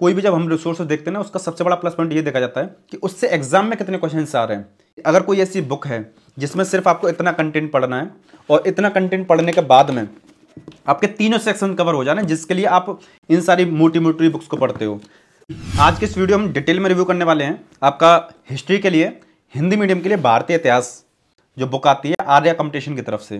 कोई भी जब हम रिसोर्स देखते हैं ना उसका सबसे बड़ा प्लस पॉइंट ये देखा जाता है कि उससे एग्जाम में कितने क्वेश्चन आ रहे हैं अगर कोई ऐसी बुक है जिसमें सिर्फ आपको इतना कंटेंट पढ़ना है और इतना कंटेंट पढ़ने के बाद में आपके तीनों सेक्शन कवर हो जाना जिसके लिए आप इन सारी मोटी मोटी बुक्स को पढ़ते हो आज के इस वीडियो हम डिटेल में रिव्यू करने वाले हैं आपका हिस्ट्री के लिए हिंदी मीडियम के लिए भारतीय इतिहास जो बुक आती है आर्या कंपटीशन की तरफ से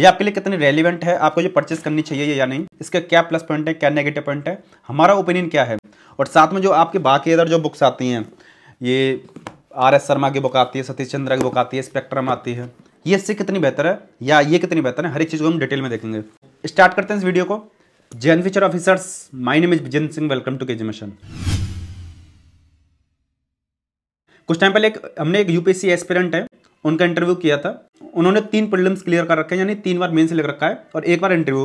ये आपके लिए कितनी रेलिवेंट है आपको ये परचेस करनी चाहिए या नहीं इसके क्या प्लस पॉइंट है क्या नेगेटिव पॉइंट है हमारा ओपिनियन क्या है और साथ में जो आपके बाकी अदर जो बुक्स आती हैं ये आर एस शर्मा की बुक आती है सतीश चंद्र की बुक आती है स्पेक्ट्रम आती है ये इससे कितनी बेहतर है या ये कितनी बेहतर है हर एक चीज़ को हम डिटेल में देखेंगे स्टार्ट करते हैं इस वीडियो को जैन future officers my name is Vijan Singh welcome to के मिशन कुछ टाइम पहले एक हमने एक यूपीएससी एस्पिरेंट है उनका इंटरव्यू किया था उन्होंने तीन प्रिलिम्स क्लियर कर रखे हैं यानी तीन बार मेन से रखा है और एक बार इंटरव्यू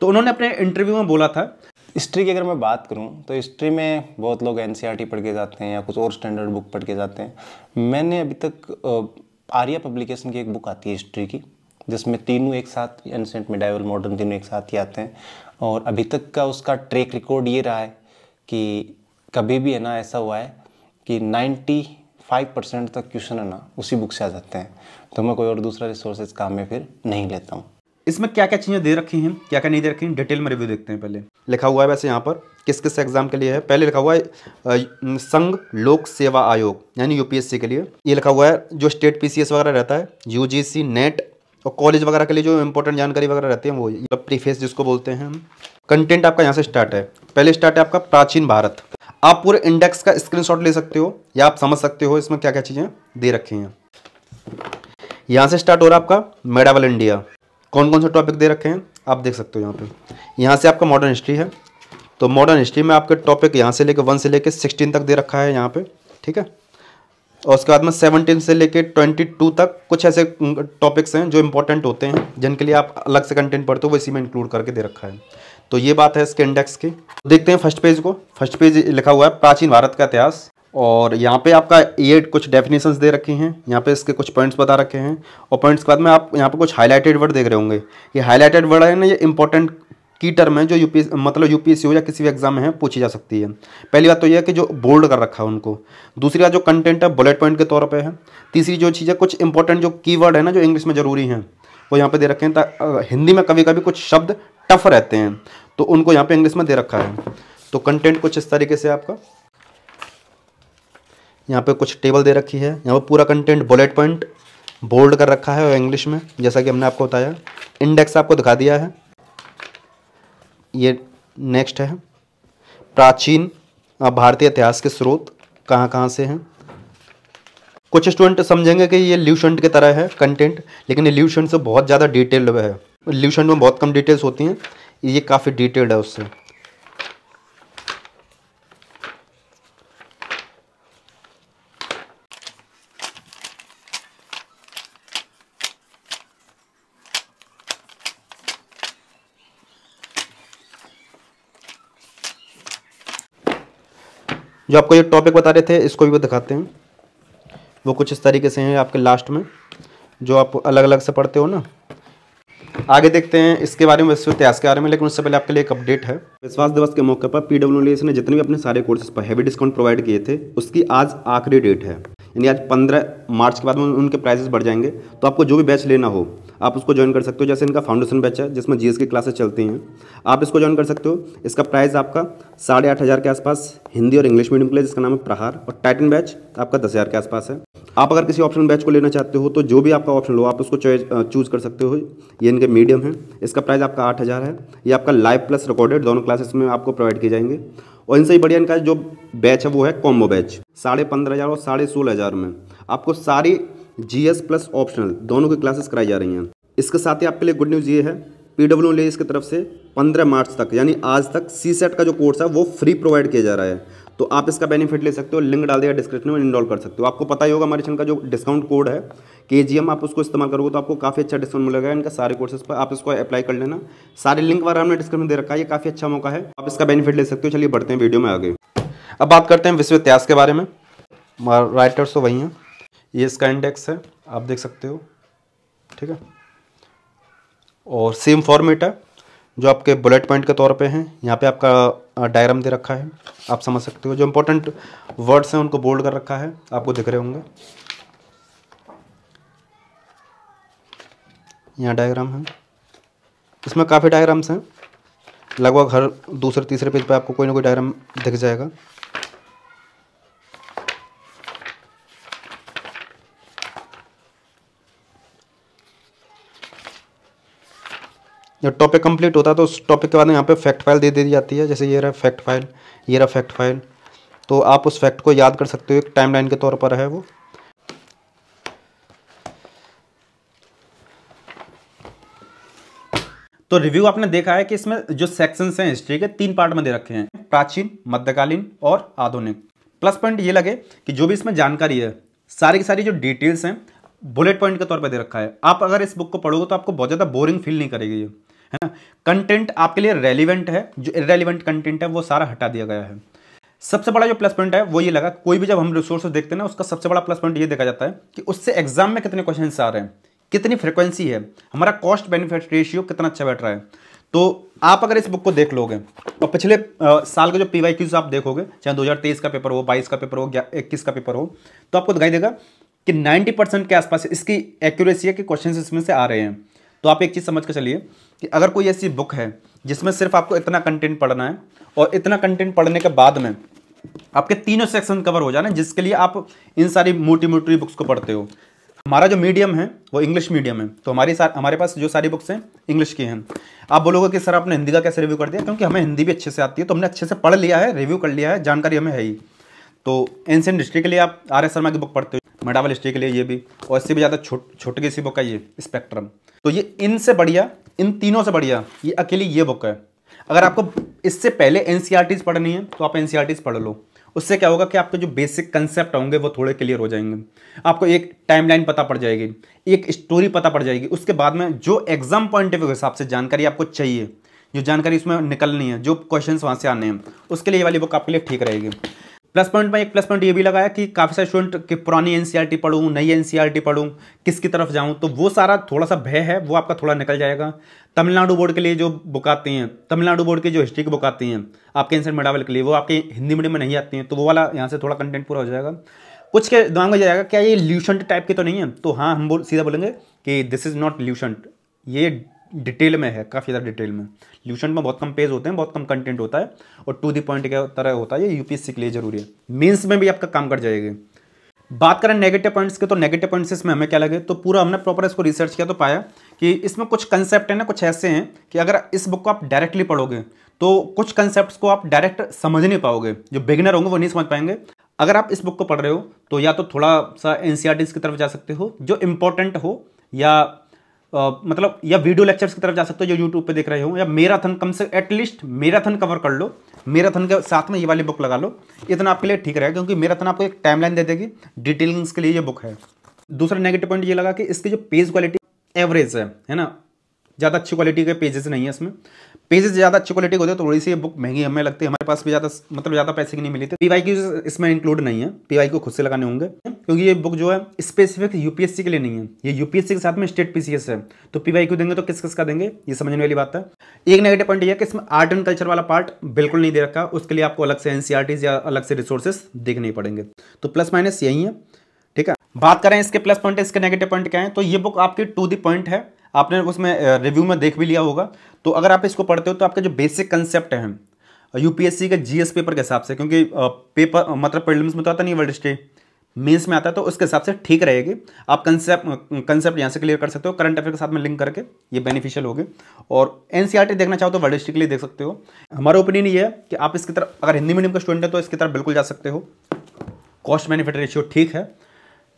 तो उन्होंने अपने इंटरव्यू में बोला था हिस्ट्री की अगर मैं बात करूं तो हिस्ट्री में बहुत लोग एन e पढ़ के जाते हैं या कुछ और स्टैंडर्ड बुक पढ़ के जाते हैं मैंने अभी तक आर्या पब्लिकेशन की एक बुक आती है हिस्ट्री की जिसमें तीनों एक साथ एनसेंट मिडाइवल मॉडर्न तीनों एक साथ ही आते हैं और अभी तक का उसका ट्रैक रिकॉर्ड ये रहा है कि कभी भी है ना ऐसा हुआ है कि नाइन्टी फाइव परसेंट तक क्वेश्चन है ना उसी बुक से आ जाते हैं तो मैं कोई और दूसरा रिसोर्सेज काम में फिर नहीं लेता हूँ इसमें क्या क्या चीज़ें दे रखी हैं क्या क्या नहीं दे रखी हैं डिटेल में रिव्यू देखते हैं पहले लिखा हुआ है वैसे यहाँ पर किस किस एग्जाम के लिए है पहले लिखा हुआ है संघ लोक सेवा आयोग यानी यूपीएससी के लिए ये लिखा हुआ है जो स्टेट पीसीएस वगैरह रहता है यूजीसी नेट और कॉलेज वगैरह के लिए जो इंपॉर्टेंट जानकारी वगैरह रहती है वो प्रीफेस मतलब जिसको बोलते हैं कंटेंट आपका यहाँ से स्टार्ट है पहले स्टार्ट है आपका प्राचीन भारत आप पूरे इंडेक्स का स्क्रीनशॉट ले सकते हो या आप समझ सकते हो इसमें क्या क्या चीज़ें दे रखी हैं यहाँ से स्टार्ट हो रहा है आपका मेडावल इंडिया कौन कौन से टॉपिक दे रखे हैं आप देख सकते हो यहाँ पे यहाँ से आपका मॉडर्न हिस्ट्री है तो मॉडर्न हिस्ट्री में आपके टॉपिक यहाँ से लेकर वन से लेकर सिक्सटीन तक दे रखा है यहाँ पे ठीक है और उसके बाद में सेवनटीन से लेकर ट्वेंटी टू तक कुछ ऐसे टॉपिक्स हैं जो इंपॉर्टेंट होते हैं जिनके लिए आप अलग से कंटेंट पढ़ते हो वो इसी में इंक्लूड करके दे रखा है तो ये बात है इसके इंडेक्स की तो देखते हैं फर्स्ट पेज को फर्स्ट पेज लिखा हुआ है प्राचीन भारत का इतिहास और यहाँ पे आपका ये कुछ डेफिनेशंस दे रखी हैं यहाँ पे इसके कुछ पॉइंट्स बता रखे हैं और पॉइंट्स के बाद में आप यहाँ पे कुछ हाईलाइटेड वर्ड देख रहे होंगे ये हाईलाइटेड वर्ड है ना ये इंपॉर्टेंट की टर्म है जो यू मतलब यू हो या किसी भी एग्जाम में है पूछी जा सकती है पहली बात तो यह है कि जो बोल्ड कर रखा है उनको दूसरी बात जो कंटेंट है बुलेट पॉइंट के तौर पर है तीसरी जो चीज़ है कुछ इंपॉर्टेंट जो की है ना जो इंग्लिश में ज़रूरी है वो यहाँ पे दे रखे हैं हिंदी में कभी कभी कुछ शब्द टफ रहते हैं तो उनको यहाँ पे इंग्लिश में दे रखा है तो कंटेंट कुछ इस तरीके से आपका यहाँ पे कुछ टेबल दे रखी है यहाँ पे पूरा कंटेंट बुलेट पॉइंट बोल्ड कर रखा है और इंग्लिश में जैसा कि हमने आपको बताया इंडेक्स आपको दिखा दिया है ये नेक्स्ट है प्राचीन भारतीय इतिहास के स्रोत कहाँ कहाँ से हैं कुछ स्टूडेंट समझेंगे कि ये ल्यूशंट की तरह है कंटेंट लेकिन ये ल्यूशंट से बहुत ज़्यादा डिटेल्ड है ल्यूशंट में बहुत कम डिटेल्स होती हैं ये काफ़ी डिटेल्ड है उससे जो आपको ये टॉपिक बता रहे थे इसको भी दिखाते हैं वो कुछ इस तरीके से हैं आपके लास्ट में जो आप अलग अलग से पढ़ते हो ना आगे देखते हैं इसके बारे में विश्व तो इतिहास के बारे में लेकिन उससे पहले आपके लिए एक अपडेट है विश्वास दिवस के मौके पर पी ने जितने भी अपने सारे कोर्सेज पर हैवी डिस्काउंट प्रोवाइड किए थे उसकी आज आखिरी डेट है यानी आज पंद्रह मार्च के बाद में उनके प्राइसेस बढ़ जाएंगे तो आपको जो भी बैच लेना हो आप उसको ज्वाइन कर सकते हो जैसे इनका फाउंडेशन बैच है जिसमें जीएस की क्लासेस चलती हैं आप इसको ज्वाइन कर सकते हो इसका प्राइस आपका साढ़े आठ हज़ार के आसपास हिंदी और इंग्लिश मीडियम के लिए जिसका नाम है प्रहार और टाइटन बैच आपका दस हज़ार के आसपास है आप अगर किसी ऑप्शन बैच को लेना चाहते हो तो जो भी आपका ऑप्शन लो आप उसको चूज़ कर सकते हो ये इनके मीडियम है इसका प्राइस आपका आठ हज़ार है ये आपका लाइव प्लस रिकॉर्डेड दोनों क्लासेस में आपको प्रोवाइड किए जाएंगे और इनसे ही बढ़िया इनका जो बैच है वो है कॉम्बो बैच साढ़े पंद्रह हज़ार और साढ़े सोलह हज़ार में आपको सारी जी एस प्लस ऑप्शनल दोनों की क्लासेस कराई जा रही हैं इसके साथ ही आपके लिए गुड न्यूज़ ये है पी डब्ल्यू लेस की तरफ से पंद्रह मार्च तक यानी आज तक सी सेट का जो कोर्स है वो फ्री प्रोवाइड किया जा रहा है तो आप इसका बेनिफिट ले सकते हो लिंक डाल दिया डिस्क्रिप्शन में इनरोल कर सकते हो आपको पता ही होगा हमारे चैनल का जो डिस्काउंट कोड है के आप उसको इस्तेमाल करोगे तो आपको काफ़ी अच्छा डिस्काउंट मिलेगा इनका सारे कोर्सेस पर आप इसको अप्लाई कर लेना सारे लिंक वाला हमने डिस्क्रिप्शन दे रखा है ये काफ़ी अच्छा मौका है आप इसका बेनिफिट ले सकते हो चलिए बढ़ते हैं वीडियो में आगे अब बात करते हैं विश्व इतिहास के बारे में राइटर्स तो वही हैं ये इसका इंडेक्स है आप देख सकते हो ठीक है और सेम फॉर्मेट है जो आपके बुलेट पॉइंट के तौर पे हैं यहाँ पे आपका डायग्राम दे रखा है आप समझ सकते हो जो इम्पोर्टेंट वर्ड्स हैं उनको बोल्ड कर रखा है आपको दिख रहे होंगे यहाँ डायग्राम है इसमें काफ़ी डायग्राम्स हैं लगभग हर दूसरे तीसरे पेज पे आपको कोई ना कोई डायग्राम दिख जाएगा जब टॉपिक कंप्लीट होता है तो उस टॉपिक के बाद यहाँ पे फैक्ट फाइल दे दी जाती है जैसे ये रहा फैक्ट फाइल ये रहा फैक्ट फाइल तो आप उस फैक्ट को याद कर सकते हो एक टाइमलाइन के तौर पर है वो तो रिव्यू आपने देखा है कि इसमें जो सेक्शंस हैं हिस्ट्री के तीन पार्ट में दे रखे हैं प्राचीन मध्यकालीन और आधुनिक प्लस पॉइंट ये लगे कि जो भी इसमें जानकारी है सारी की सारी जो डिटेल्स हैं बुलेट पॉइंट के तौर पर दे रखा है आप अगर इस बुक को पढ़ोगे तो आपको बहुत ज़्यादा बोरिंग फील नहीं करेगी कंटेंट आपके लिए रेलिवेंट है जो इरेलीवेंट कंटेंट है वो सारा हटा दिया गया है सबसे बड़ा जो प्लस पॉइंट है वो ये लगा कोई भी जब हम रिसोर्स देखते हैं ना उसका सबसे बड़ा प्लस पॉइंट ये देखा जाता है कि उससे एग्जाम में कितने क्वेश्चन आ रहे हैं कितनी फ्रिक्वेंसी है हमारा कॉस्ट बेनिफिट रेशियो कितना अच्छा बैठ रहा है तो आप अगर इस बुक को देख लोगे और पिछले आ, साल के जो पी वाई आप देखोगे चाहे 2023 का पेपर हो बाईस का पेपर हो इक्कीस का पेपर हो तो आपको दिखाई देगा कि 90 परसेंट के आसपास इसकी एक्यूरेसी है कि क्वेश्चन इसमें से आ रहे हैं तो आप एक चीज़ समझ कर चलिए कि अगर कोई ऐसी बुक है जिसमें सिर्फ आपको इतना कंटेंट पढ़ना है और इतना कंटेंट पढ़ने के बाद में आपके तीनों सेक्शन कवर हो जाना जिसके लिए आप इन सारी मोटी मोटी बुक्स को पढ़ते हो हमारा जो मीडियम है वो इंग्लिश मीडियम है तो हमारी सार, हमारे पास जो सारी बुक्स हैं इंग्लिश की हैं आप बोलोगे कि सर आपने हिंदी का कैसे रिव्यू कर दिया क्योंकि हमें हिंदी भी अच्छे से आती है तो हमने अच्छे से पढ़ लिया है रिव्यू कर लिया है जानकारी हमें है ही तो एंशियन हिस्ट्री के लिए आप आर एस शर्मा की बुक पढ़ते हो मेटाबल हिस्ट्री के लिए ये भी और इससे भी ज़्यादा छोट छोटे किसी बुक है ये स्पेक्ट्रम तो ये इनसे बढ़िया इन तीनों से बढ़िया ये अकेली ये बुक है अगर आपको इससे पहले एन e पढ़नी है तो आप एन e पढ़ लो उससे क्या होगा कि आपके जो बेसिक कंसेप्ट होंगे वो थोड़े क्लियर हो जाएंगे आपको एक टाइमलाइन पता पड़ जाएगी एक स्टोरी पता पड़ जाएगी उसके बाद में जो एग्जाम पॉइंट ऑफ व्यू हिसाब से जानकारी आपको चाहिए जो जानकारी उसमें निकलनी है जो क्वेश्चंस वहाँ से आने हैं उसके लिए ये वाली बुक आपके लिए ठीक रहेगी प्लस पॉइंट में एक प्लस पॉइंट ये भी लगाया कि काफ़ी सारे स्टूडेंट कि पुरानी एनसीईआरटी e पढ़ूँ नई एनसीईआरटी e पढ़ूँ किसकी तरफ जाऊँ तो वो सारा थोड़ा सा भय है वो आपका थोड़ा निकल जाएगा तमिलनाडु बोर्ड के लिए जो बुक आती हैं तमिलनाडु बोर्ड की जो हिस्ट्री की बुक आती हैं आपके एंसेंट e मेडावल के लिए वो आपके हिंदी मीडियम में नहीं आती हैं तो वो वाला यहाँ से थोड़ा कंटेंट पूरा हो जाएगा कुछ के दिमाग में जाएगा क्या ये ल्यूशंट टाइप की तो नहीं है तो हाँ हम बोल सीधा बोलेंगे कि दिस इज़ नॉट ल्यूशंट ये डिटेल में है काफ़ी ज़्यादा डिटेल में ल्यूशन में बहुत कम पेज होते हैं बहुत कम कंटेंट होता है और टू दी पॉइंट के तरह होता है ये यूपीएससी के लिए जरूरी है मेंस में भी आपका काम कर जाएगी बात करें नेगेटिव पॉइंट्स के तो नेगेटिव पॉइंट्स इसमें हमें क्या लगे तो पूरा हमने प्रॉपर इसको रिसर्च किया तो पाया कि इसमें कुछ कंसेप्ट है ना कुछ ऐसे हैं कि अगर इस बुक को आप डायरेक्टली पढ़ोगे तो कुछ कंसेप्ट को आप डायरेक्ट समझ नहीं पाओगे जो बिगिनर होंगे वो नहीं समझ पाएंगे अगर आप इस बुक को पढ़ रहे हो तो या तो थोड़ा सा एन की तरफ जा सकते हो जो इम्पोर्टेंट हो या आ, मतलब या वीडियो लेक्चर्स की तरफ जा सकते हो जो यूट्यूब पे देख रहे हो या मेराथन कम से एटलीस्ट मेराथन कवर कर लो मेराथन के साथ में ये वाली बुक लगा लो इतना आपके लिए ठीक रहेगा क्योंकि मेराथन आपको एक टाइमलाइन दे देगी डिटेलिंग्स के लिए ये बुक है दूसरा नेगेटिव पॉइंट ये लगा कि इसकी जो पेज क्वालिटी एवरेज है है ना ज़्यादा अच्छी क्वालिटी के पेजेस नहीं है इसमें पेजेस ज़्यादा अच्छी क्वालिटी के होते हैं थोड़ी तो सी ये बुक महंगी हमें लगती है हमारे पास भी ज़्यादा मतलब ज़्यादा पैसे की नहीं मिली थी वाई की इसमें इंक्लूड नहीं है वाई को खुद से लगाने होंगे क्योंकि ये बुक जो है स्पेसिफिक यूपीएससी के लिए नहीं है ये यूपीएससी के साथ में स्टेट पी है तो पी को देंगे तो किस किस का देंगे ये समझने वाली बात है एक नेगेटिव पॉइंट ये कि इसमें आर्ट एंड कल्चर वाला पार्ट बिल्कुल नहीं दे रखा उसके लिए आपको अलग से एन e या अलग से रिसोर्सेस देखने पड़ेंगे तो प्लस माइनस यही है ठीक है बात करें इसके प्लस पॉइंट इसके नेगेटिव पॉइंट क्या है तो ये बुक आपकी टू दी पॉइंट है आपने उसमें रिव्यू में देख भी लिया होगा तो अगर आप इसको पढ़ते हो तो आपके जो बेसिक कंसेप्ट हैं यूपीएससी के जीएस पेपर के हिसाब से क्योंकि पेपर मतलब प्रिलिम्स में तो आता नहीं वर्ल्ड स्टे मेंस में आता है तो उसके हिसाब से ठीक रहेगी आप कंसेप्ट कंसेप्ट यहाँ से क्लियर कर सकते हो करंट अफेयर के साथ में लिंक करके ये बेनिफिशियल होगी और एन e देखना चाहो तो वर्ल्ड स्टे के लिए देख सकते हो हमारा ओपिनियन ये है कि आप इसकी तरफ अगर हिंदी मीडियम का स्टूडेंट है तो इसकी तरफ बिल्कुल जा सकते हो कॉस्ट बेनिफिट रेशियो ठीक है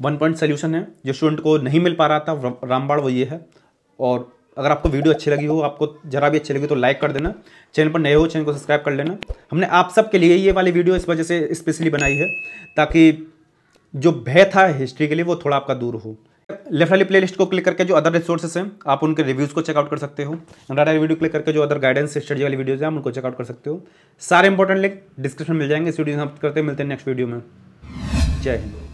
वन पॉइंट सोल्यूशन है जो स्टूडेंट को नहीं मिल पा रहा था रामबाड़ वो ये है और अगर आपको वीडियो अच्छी लगी हो आपको जरा भी अच्छी लगी तो लाइक कर देना चैनल पर नए हो चैनल को सब्सक्राइब कर लेना हमने आप सब के लिए ये वाली वीडियो इस वजह से स्पेशली बनाई है ताकि जो भय था हिस्ट्री के लिए वो थोड़ा आपका दूर हो लेफ्ट वाली प्ले को क्लिक करके जो अदर रिसोर्सेस हैं आप उनके रिव्यूज़ को चेकआउट कर सकते हो अंडर वीडियो क्लिक करके जो अदर गाइडेंस स्टडी वाली वीडियोज हैं उनको चेकआउट कर सकते हो सारे इंपॉर्टेंट लिंक डिस्क्रिप्शन मिल जाएंगे इस वीडियो में हम करते हैं मिलते हैं नेक्स्ट वीडियो में जय हिंद